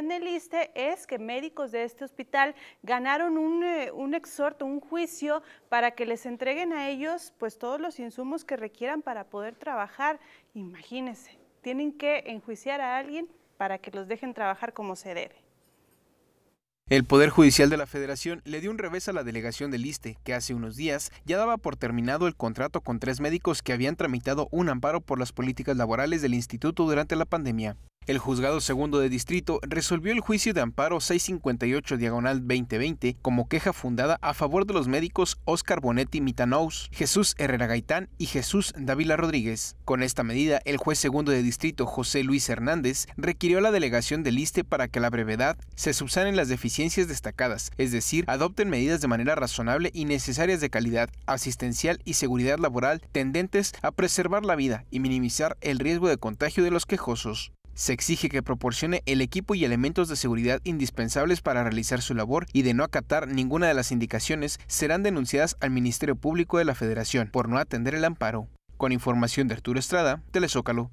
en el ISTE es que médicos de este hospital ganaron un, eh, un exhorto, un juicio para que les entreguen a ellos pues todos los insumos que requieran para poder trabajar. Imagínense, tienen que enjuiciar a alguien para que los dejen trabajar como se debe. El Poder Judicial de la Federación le dio un revés a la delegación del ISTE, que hace unos días ya daba por terminado el contrato con tres médicos que habían tramitado un amparo por las políticas laborales del instituto durante la pandemia. El juzgado segundo de distrito resolvió el juicio de amparo 658 diagonal 2020 como queja fundada a favor de los médicos Oscar Bonetti Mitanaus, Jesús Herrera Gaitán y Jesús Dávila Rodríguez. Con esta medida, el juez segundo de distrito José Luis Hernández requirió a la delegación del ISTE para que a la brevedad se subsanen las deficiencias destacadas, es decir, adopten medidas de manera razonable y necesarias de calidad asistencial y seguridad laboral tendentes a preservar la vida y minimizar el riesgo de contagio de los quejosos se exige que proporcione el equipo y elementos de seguridad indispensables para realizar su labor y de no acatar ninguna de las indicaciones serán denunciadas al Ministerio Público de la Federación por no atender el amparo. Con información de Arturo Estrada, Telezócalo.